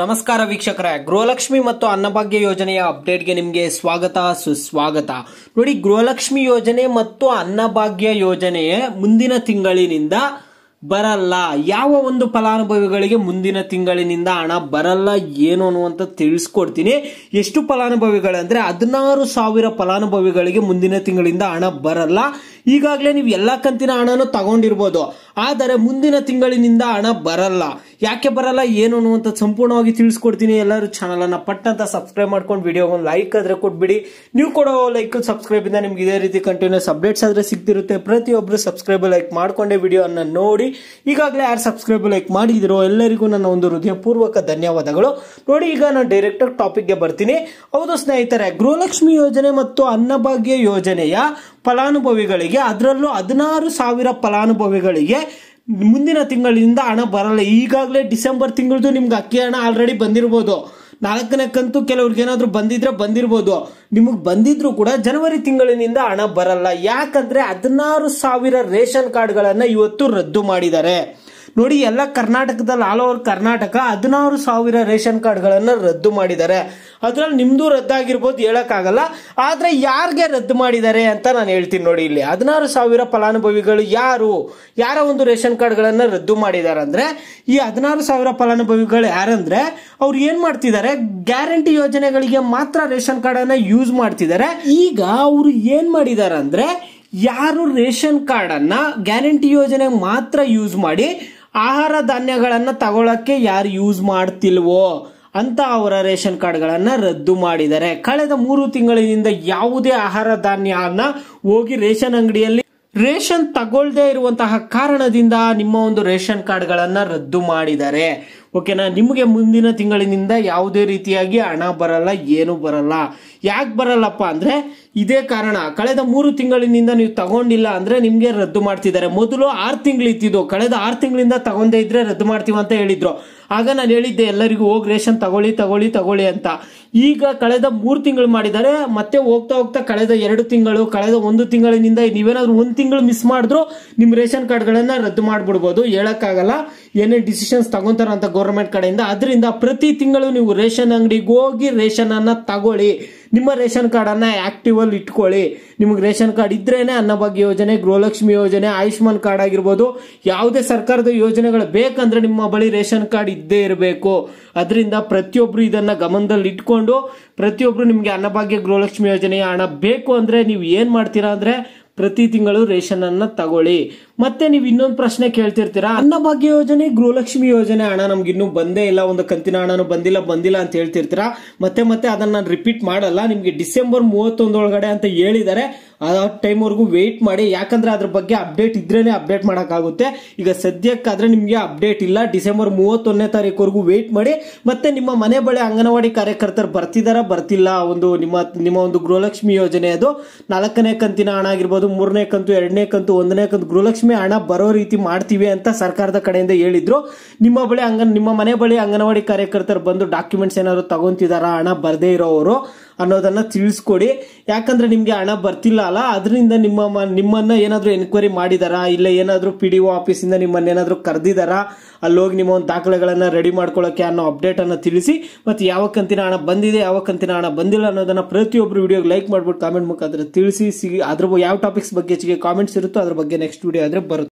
ನಮಸ್ಕಾರ ವೀಕ್ಷಕರೇ ಗೃಹಲಕ್ಷ್ಮಿ ಮತ್ತು ಅನ್ನಭಾಗ್ಯ ಯೋಜನೆಯ ಅಪ್ಡೇಟ್ಗೆ ನಿಮಗೆ ಸ್ವಾಗತ ಸುಸ್ವಾಗತ ನೋಡಿ ಗೃಹಲಕ್ಷ್ಮಿ ಯೋಜನೆ ಮತ್ತು ಅನ್ನಭಾಗ್ಯ ಯೋಜನೆ ಮುಂದಿನ ತಿಂಗಳಿನಿಂದ ಬರಲ್ಲ ಯಾವ ಒಂದು ಫಲಾನುಭವಿಗಳಿಗೆ ಮುಂದಿನ ತಿಂಗಳಿನಿಂದ ಹಣ ಬರಲ್ಲ ಏನು ಅನ್ನುವಂತ ತಿಳಿಸ್ಕೊಡ್ತೀನಿ ಎಷ್ಟು ಫಲಾನುಭವಿಗಳಂದ್ರೆ ಹದಿನಾರು ಸಾವಿರ ಫಲಾನುಭವಿಗಳಿಗೆ ಮುಂದಿನ ತಿಂಗಳಿಂದ ಹಣ ಬರಲ್ಲ ಈಗಾಗಲೇ ನೀವು ಎಲ್ಲ ಕಂತಿನ ಹಣನೂ ತಗೊಂಡಿರ್ಬೋದು ಆದರೆ ಮುಂದಿನ ತಿಂಗಳಿನಿಂದ ಹಣ ಬರಲ್ಲ ಯಾಕೆ ಬರಲ್ಲ ಏನು ಅನ್ನುವಂತ ಸಂಪೂರ್ಣವಾಗಿ ತಿಳಿಸ್ಕೊಡ್ತೀನಿ ಎಲ್ಲರೂ ಅನ್ನ ಪಟ್ಟಂತ ಸಬ್ಸ್ಕ್ರೈಬ್ ಮಾಡ್ಕೊಂಡು ವಿಡಿಯೋ ಒಂದು ಲೈಕ್ ಆದ್ರೆ ಕೊಟ್ಬಿಡಿ ನೀವು ಕೊಡೋ ಲೈಕ್ ಸಬ್ಸ್ಕ್ರೈಬಿಂದ ನಿಮ್ಗೆ ಇದೇ ರೀತಿ ಕಂಟಿನ್ಯೂಸ್ ಅಪ್ಡೇಟ್ಸ್ ಆದ್ರೆ ಸಿಗ್ತಿರುತ್ತೆ ಪ್ರತಿಯೊಬ್ಬರು ಸಬ್ಸ್ಕ್ರೈಬ್ ಲೈಕ್ ವಿಡಿಯೋ ಅನ್ನ ನೋಡಿ ಈಗಾಗಲೇ ಯಾರು ಸಬ್ಸ್ಕ್ರೈಬ್ ಲೈಕ್ ಮಾಡಿದಿರೋ ಎಲ್ಲರಿಗೂ ನನ್ನ ಒಂದು ಹೃದಯಪೂರ್ವಕ ಧನ್ಯವಾದಗಳು ನೋಡಿ ಈಗ ನಾನು ಡೈರೆಕ್ಟಾಗಿ ಟಾಪಿಕ್ಗೆ ಬರ್ತೀನಿ ಹೌದು ಸ್ನೇಹಿತರೆ ಗೃಹಲಕ್ಷ್ಮಿ ಯೋಜನೆ ಮತ್ತು ಅನ್ನಭಾಗ್ಯ ಯೋಜನೆಯ ಫಲಾನುಭವಿಗಳಿಗೆ ಅದರಲ್ಲೂ ಹದಿನಾರು ಸಾವಿರ ಫಲಾನುಭವಿಗಳಿಗೆ ಮುಂದಿನ ತಿಂಗಳಿಂದ ಹಣ ಬರಲ್ಲ ಈಗಾಗಲೇ ಡಿಸೆಂಬರ್ ತಿಂಗಳದು ನಿಮ್ಗೆ ಅಕ್ಕಿ ಹಣ ಆಲ್ರೆಡಿ ಬಂದಿರ್ಬೋದು ನಾಲ್ಕನೇ ಕಂತು ಕೆಲವ್ರಿಗೆ ಏನಾದರೂ ಬಂದಿದ್ರೆ ಬಂದಿರ್ಬೋದು ನಿಮಗೆ ಬಂದಿದ್ರು ಕೂಡ ಜನವರಿ ತಿಂಗಳಿನಿಂದ ಹಣ ಬರಲ್ಲ ಯಾಕಂದ್ರೆ ಹದಿನಾರು ಸಾವಿರ ರೇಷನ್ ಕಾರ್ಡ್ಗಳನ್ನು ಇವತ್ತು ರದ್ದು ಮಾಡಿದ್ದಾರೆ ನೋಡಿ ಎಲ್ಲ ಕರ್ನಾಟಕದಲ್ಲಿ ಆಲ್ ಓವರ್ ಕರ್ನಾಟಕ ಹದಿನಾರು ಸಾವಿರ ರೇಷನ್ ಕಾರ್ಡ್ಗಳನ್ನು ರದ್ದು ಮಾಡಿದ್ದಾರೆ ಅದ್ರಲ್ಲಿ ನಿಮ್ಮದು ರದ್ದಾಗಿರ್ಬೋದು ಹೇಳೋಕ್ಕಾಗಲ್ಲ ಆದರೆ ಯಾರಿಗೆ ರದ್ದು ಮಾಡಿದ್ದಾರೆ ಅಂತ ನಾನು ಹೇಳ್ತೀನಿ ನೋಡಿ ಇಲ್ಲಿ ಹದಿನಾರು ಸಾವಿರ ಫಲಾನುಭವಿಗಳು ಯಾರು ಯಾರ ಒಂದು ರೇಷನ್ ಕಾರ್ಡ್ಗಳನ್ನು ರದ್ದು ಮಾಡಿದ್ದಾರೆ ಅಂದ್ರೆ ಈ ಹದಿನಾರು ಸಾವಿರ ಫಲಾನುಭವಿಗಳು ಯಾರಂದ್ರೆ ಅವ್ರು ಏನು ಮಾಡ್ತಿದ್ದಾರೆ ಗ್ಯಾರಂಟಿ ಯೋಜನೆಗಳಿಗೆ ಮಾತ್ರ ರೇಷನ್ ಅನ್ನ ಯೂಸ್ ಮಾಡ್ತಿದ್ದಾರೆ ಈಗ ಅವರು ಏನು ಮಾಡಿದ್ದಾರೆ ಅಂದ್ರೆ ಯಾರು ರೇಷನ್ ಅನ್ನ ಗ್ಯಾರಂಟಿ ಯೋಜನೆ ಮಾತ್ರ ಯೂಸ್ ಮಾಡಿ ಆಹಾರ ಧಾನ್ಯಗಳನ್ನು ತಗೊಳಕ್ಕೆ ಯಾರು ಯೂಸ್ ಮಾಡ್ತಿಲ್ವೋ ಅಂತ ಅವರ ರೇಷನ್ ಕಾರ್ಡ್ಗಳನ್ನು ರದ್ದು ಮಾಡಿದರೆ ಕಳೆದ ಮೂರು ತಿಂಗಳಿನಿಂದ ಯಾವುದೇ ಆಹಾರ ಧಾನ್ಯನ ಹೋಗಿ ರೇಷನ್ ಅಂಗಡಿಯಲ್ಲಿ ರೇಷನ್ ತಗೊಳ್ದೇ ಇರುವಂತಹ ಕಾರಣದಿಂದ ನಿಮ್ಮ ಒಂದು ರೇಷನ್ ಕಾರ್ಡ್ಗಳನ್ನು ರದ್ದು ಮಾಡಿದ್ದಾರೆ ಓಕೆನಾ ನಿಮಗೆ ಮುಂದಿನ ತಿಂಗಳಿನಿಂದ ಯಾವುದೇ ರೀತಿಯಾಗಿ ಹಣ ಬರಲ್ಲ ಏನು ಬರಲ್ಲ ಯಾಕೆ ಬರಲ್ಲಪ್ಪ ಅಂದರೆ ಇದೇ ಕಾರಣ ಕಳೆದ ಮೂರು ತಿಂಗಳಿನಿಂದ ನೀವು ತಗೊಂಡಿಲ್ಲ ಅಂದರೆ ನಿಮಗೆ ರದ್ದು ಮಾಡ್ತಿದ್ದಾರೆ ಮೊದಲು ಆರು ತಿಂಗಳಿತ್ತಿದ್ದು ಕಳೆದ ಆರು ತಿಂಗಳಿಂದ ತಗೊಂಡೇ ಇದ್ದರೆ ರದ್ದು ಮಾಡ್ತೀವಿ ಅಂತ ಹೇಳಿದರು ಆಗ ನಾನು ಹೇಳಿದ್ದೆ ಎಲ್ಲರಿಗೂ ಹೋಗಿ ರೇಷನ್ ತಗೊಳ್ಳಿ ತಗೊಳ್ಳಿ ತಗೊಳ್ಳಿ ಅಂತ ಈಗ ಕಳೆದ ಮೂರು ತಿಂಗಳು ಮಾಡಿದ್ದಾರೆ ಮತ್ತೆ ಹೋಗ್ತಾ ಹೋಗ್ತಾ ಕಳೆದ ಎರಡು ತಿಂಗಳು ಕಳೆದ ಒಂದು ತಿಂಗಳಿನಿಂದ ನೀವೇನಾದ್ರೂ ಒಂದು ತಿಂಗಳು ಮಿಸ್ ಮಾಡಿದ್ರು ನಿಮ್ಮ ರೇಷನ್ ಕಾರ್ಡ್ಗಳನ್ನು ರದ್ದು ಮಾಡಿಬಿಡ್ಬೋದು ಹೇಳೋಕ್ಕಾಗಲ್ಲ ಏನೇ ಡಿಸಿಷನ್ಸ್ ತಗೊಂತಾರ ಅಂತ ಗೌರ್ಮೆಂಟ್ ಕಡೆಯಿಂದ ಅದರಿಂದ ಪ್ರತಿ ತಿಂಗಳು ನೀವು ರೇಷನ್ ಅಂಗಡಿಗೆ ಹೋಗಿ ಅನ್ನ ತಗೊಳ್ಳಿ ನಿಮ್ಮ ರೇಷನ್ ಕಾರ್ಡನ್ನು ಅಲ್ಲಿ ಇಟ್ಕೊಳ್ಳಿ ನಿಮಗೆ ರೇಷನ್ ಕಾರ್ಡ್ ಇದ್ರೇನೆ ಅನ್ನಭಾಗ್ಯ ಯೋಜನೆ ಗೃಹಲಕ್ಷ್ಮಿ ಯೋಜನೆ ಆಯುಷ್ಮಾನ್ ಕಾರ್ಡ್ ಆಗಿರ್ಬೋದು ಯಾವುದೇ ಸರ್ಕಾರದ ಯೋಜನೆಗಳು ಬೇಕಂದ್ರೆ ನಿಮ್ಮ ಬಳಿ ರೇಷನ್ ಕಾರ್ಡ್ ಇದ್ದೇ ಇರಬೇಕು ಅದರಿಂದ ಪ್ರತಿಯೊಬ್ಬರು ಇದನ್ನು ಗಮನದಲ್ಲಿ ಇಟ್ಕೊಂಡು ಪ್ರತಿಯೊಬ್ಬರು ನಿಮಗೆ ಅನ್ನಭಾಗ್ಯ ಗೃಹಲಕ್ಷ್ಮಿ ಯೋಜನೆ ಹಣ ಬೇಕು ಅಂದರೆ ನೀವು ಏನು ಮಾಡ್ತೀರಾ ಅಂದರೆ ಪ್ರತಿ ತಿಂಗಳು ರೇಷನ್ ಅನ್ನ ತಗೊಳ್ಳಿ ಮತ್ತೆ ನೀವು ಇನ್ನೊಂದು ಪ್ರಶ್ನೆ ಕೇಳ್ತಿರ್ತೀರಾ ಅನ್ನ ಭಾಗ್ಯ ಯೋಜನೆ ಗೃಹಲಕ್ಷ್ಮಿ ಯೋಜನೆ ಹಣ ನಮ್ಗೆ ಇನ್ನೂ ಬಂದೇ ಇಲ್ಲ ಒಂದು ಕಂತಿನ ಹಣನು ಬಂದಿಲ್ಲ ಬಂದಿಲ್ಲ ಅಂತ ಹೇಳ್ತಿರ್ತೀರಾ ಮತ್ತೆ ಮತ್ತೆ ಅದನ್ನ ನಾನು ರಿಪೀಟ್ ಮಾಡಲ್ಲ ನಿಮ್ಗೆ ಡಿಸೆಂಬರ್ ಮೂವತ್ತೊಂದೊಳಗಡೆ ಅಂತ ಹೇಳಿದ್ದಾರೆ ಆ ಟೈಮ್ವರೆಗೂ ವೇಟ್ ಮಾಡಿ ಯಾಕಂದ್ರೆ ಅದ್ರ ಬಗ್ಗೆ ಅಪ್ಡೇಟ್ ಇದ್ರೇ ಅಪ್ಡೇಟ್ ಮಾಡೋಕ್ಕಾಗುತ್ತೆ ಈಗ ಸದ್ಯಕ್ಕಾದ್ರೆ ನಿಮಗೆ ಅಪ್ಡೇಟ್ ಇಲ್ಲ ಡಿಸೆಂಬರ್ ಮೂವತ್ತೊಂದನೇ ತಾರೀಕುವರೆಗೂ ವೇಟ್ ಮಾಡಿ ಮತ್ತೆ ನಿಮ್ಮ ಮನೆ ಬಳಿ ಅಂಗನವಾಡಿ ಕಾರ್ಯಕರ್ತರು ಬರ್ತಿದಾರಾ ಬರ್ತಿಲ್ಲ ಒಂದು ನಿಮ್ಮ ನಿಮ್ಮ ಒಂದು ಗೃಹಲಕ್ಷ್ಮಿ ಯೋಜನೆ ಅದು ನಾಲ್ಕನೇ ಕಂತಿನ ಹಣ ಆಗಿರ್ಬೋದು ಮೂರನೇ ಕಂತು ಎರಡನೇ ಕಂತು ಒಂದನೇ ಕಂತು ಗೃಹಲಕ್ಷ್ಮಿ ಹಣ ಬರೋ ರೀತಿ ಮಾಡ್ತೀವಿ ಅಂತ ಸರ್ಕಾರದ ಕಡೆಯಿಂದ ಹೇಳಿದ್ರು ನಿಮ್ಮ ಬಳಿ ಅಂಗನ್ ನಿಮ್ಮ ಮನೆ ಬಳಿ ಅಂಗನವಾಡಿ ಕಾರ್ಯಕರ್ತರು ಬಂದು ಡಾಕ್ಯುಮೆಂಟ್ಸ್ ಏನಾದ್ರು ತಗೊಂತಿದಾರಾ ಹಣ ಬರದೇ ಇರೋವರು ಅನ್ನೋದನ್ನು ತಿಳಿಸ್ಕೊಡಿ ಯಾಕಂದರೆ ನಿಮಗೆ ಹಣ ಬರ್ತಿಲ್ಲ ಅಲ್ಲ ಅದರಿಂದ ನಿಮ್ಮ ನಿಮ್ಮನ್ನು ಏನಾದರೂ ಎನ್ಕ್ವೈರಿ ಮಾಡಿದಾರಾ ಇಲ್ಲ ಏನಾದರೂ ಪಿ ಡಿ ಒ ಆಫೀಸಿಂದ ನಿಮ್ಮನ್ನು ಏನಾದರೂ ಕರೆದಿದಾರ ಅಲ್ಲಿ ಹೋಗಿ ನಿಮ್ಮ ಒಂದು ದಾಖಲೆಗಳನ್ನು ರೆಡಿ ಮಾಡ್ಕೊಳಕ್ಕೆ ಅನ್ನೋ ಅಪ್ಡೇಟನ್ನು ತಿಳಿಸಿ ಮತ್ತು ಯಾವ ಕಂತಿನ ಹಣ ಬಂದಿದೆ ಯಾವ ಕಂತಿನ ಹಣ ಬಂದಿಲ್ಲ ಅನ್ನೋದನ್ನು ಪ್ರತಿಯೊಬ್ಬರು ವಿಡಿಯೋಗೆ ಲೈಕ್ ಮಾಡ್ಬಿಟ್ಟು ಕಾಮೆಂಟ್ ಮುಖಾಂತರ ತಿಳಿಸಿ ಸಿಗಿ ಅದ್ರ ಯಾವ ಟಾಪಿಕ್ಸ್ ಬಗ್ಗೆ ಹೆಚ್ಚಿಗೆ ಕಾಮೆಂಟ್ಸ್ ಇರುತ್ತೋ ಅದ್ರ ಬಗ್ಗೆ ನೆಕ್ಸ್ಟ್ ವಿಡಿಯೋ ಆದರೆ ಬರುತ್ತೆ